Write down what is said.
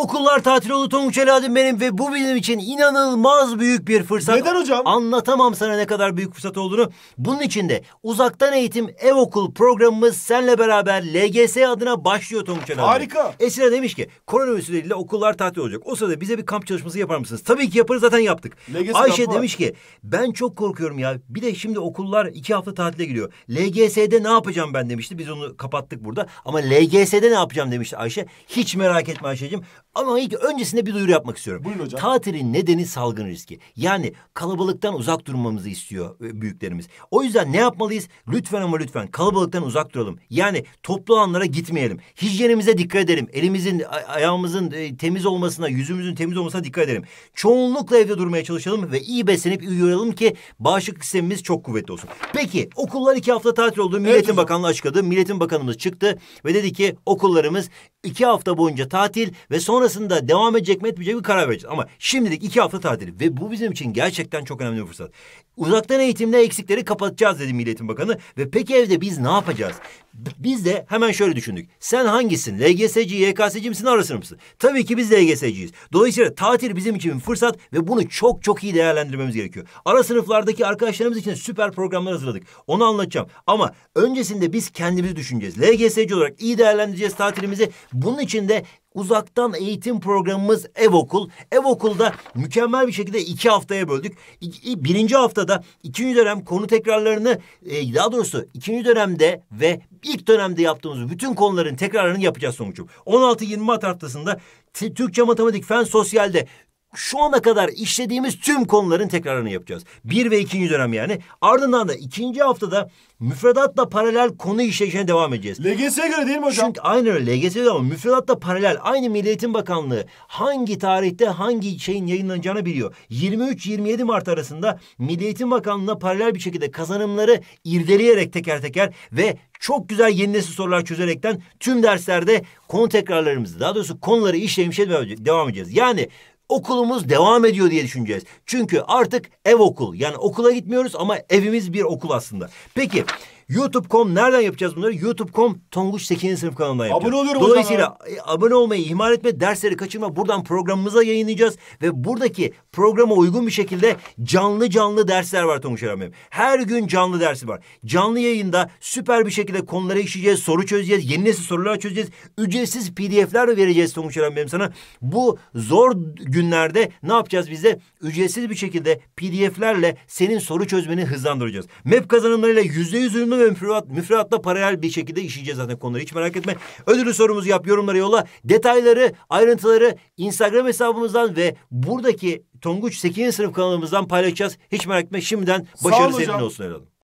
Okullar tatil oldu Tonguç Alaaddin benim ve bu benim için inanılmaz büyük bir fırsat. Neden hocam? Anlatamam sana ne kadar büyük fırsat olduğunu. Bunun için de uzaktan eğitim ev okul programımız senle beraber LGS adına başlıyor Tonguç Alaaddin. Harika. Esra demiş ki koronavirüs nedeniyle okullar tatil olacak. O sırada bize bir kamp çalışması yapar mısınız? Tabii ki yaparız zaten yaptık. LGS Ayşe demiş var. ki ben çok korkuyorum ya. Bir de şimdi okullar iki hafta tatile giriyor. LGS'de ne yapacağım ben demişti. Biz onu kapattık burada. Ama LGS'de ne yapacağım demişti Ayşe. Hiç merak etme Ayşe'cim. Ama ilk öncesinde bir duyuru yapmak istiyorum. Buyurun hocam. Tatilin nedeni salgın riski. Yani kalabalıktan uzak durmamızı istiyor e, büyüklerimiz. O yüzden ne yapmalıyız? Lütfen ama lütfen kalabalıktan uzak duralım. Yani toplu alanlara gitmeyelim. Hijyenimize dikkat edelim. Elimizin, ayağımızın e, temiz olmasına, yüzümüzün temiz olmasına dikkat edelim. Çoğunlukla evde durmaya çalışalım ve iyi beslenip uyuyalım ki bağışıklık sistemimiz çok kuvvetli olsun. Peki okullar iki hafta tatil oldu. Milletin evet, Bakanlığı açıkladı. Milletin Bakanımız çıktı ve dedi ki okullarımız iki hafta boyunca tatil ve son Sonrasında devam edecek mi etmeyecek mi karar vereceğiz. Ama şimdilik iki hafta tatili ve bu bizim için gerçekten çok önemli bir fırsat. Uzaktan eğitimde eksikleri kapatacağız dedi Milli Eğitim Bakanı. Ve peki evde biz ne yapacağız? Biz de hemen şöyle düşündük. Sen hangisin? LGS'ci, YKS'ci misin, arasın mısın? Tabii ki biz LGS'ciyiz. Dolayısıyla tatil bizim için bir fırsat ve bunu çok çok iyi değerlendirmemiz gerekiyor. Ara sınıflardaki arkadaşlarımız için süper programlar hazırladık. Onu anlatacağım. Ama öncesinde biz kendimizi düşüneceğiz. LGS'ci olarak iyi değerlendireceğiz tatilimizi. Bunun için de Uzaktan eğitim programımız Ev Okul. Ev Okul'da mükemmel bir şekilde iki haftaya böldük. birinci haftada ikinci dönem konu tekrarlarını e, daha doğrusu ikinci dönemde ve ilk dönemde yaptığımız bütün konuların tekrarlarını yapacağız sonuçum. 16-20 Mart haftasında Türkçe, Matematik, Fen, Sosyal'de şu ana kadar işlediğimiz tüm konuların tekrarını yapacağız. Bir ve ikinci dönem yani. Ardından da ikinci haftada müfredatla paralel konu işleyişine devam edeceğiz. LGS'ye göre değil mi hocam? Çünkü aynı öyle LGS'ye göre ama müfredatla paralel aynı Milliyetin Bakanlığı hangi tarihte hangi şeyin yayınlanacağını biliyor. 23-27 Mart arasında Milliyetin Eğitim Bakanlığı'na paralel bir şekilde kazanımları irdeleyerek teker teker ve çok güzel yeni nesil sorular çözerekten tüm derslerde konu tekrarlarımızı daha doğrusu konuları işlemişe devam edeceğiz. Yani okulumuz devam ediyor diye düşüneceğiz. Çünkü artık ev okul. Yani okula gitmiyoruz ama evimiz bir okul aslında. Peki YouTube.com nereden yapacağız bunları? YouTube.com Tonguç 8. sınıf kanalından yapacağız. Abone oluyorum Dolayısıyla hocam. E, abone olmayı ihmal etme, dersleri kaçırma. Buradan programımıza yayınlayacağız ve buradaki programa uygun bir şekilde canlı canlı dersler var Tonguç Eren Bey'im. Her gün canlı dersi var. Canlı yayında süper bir şekilde konulara işleyeceğiz, soru çözeceğiz, yeni nesil sorular çözeceğiz. Ücretsiz PDF'ler vereceğiz Tonguç Eren Bey'im sana. Bu zor günlerde ne yapacağız biz de? Ücretsiz bir şekilde PDF'lerle senin soru çözmeni hızlandıracağız. MEP kazanımlarıyla yüzde yüz ürünü ve müfredat, müfredatla paralel bir şekilde işleyeceğiz zaten konuları. Hiç merak etme. Ödülü sorumuzu yap, yorumları yolla. Detayları, ayrıntıları Instagram hesabımızdan ve buradaki Tonguç 8. sınıf kanalımızdan paylaşacağız. Hiç merak etme. Şimdiden başarı senin olsun evladım.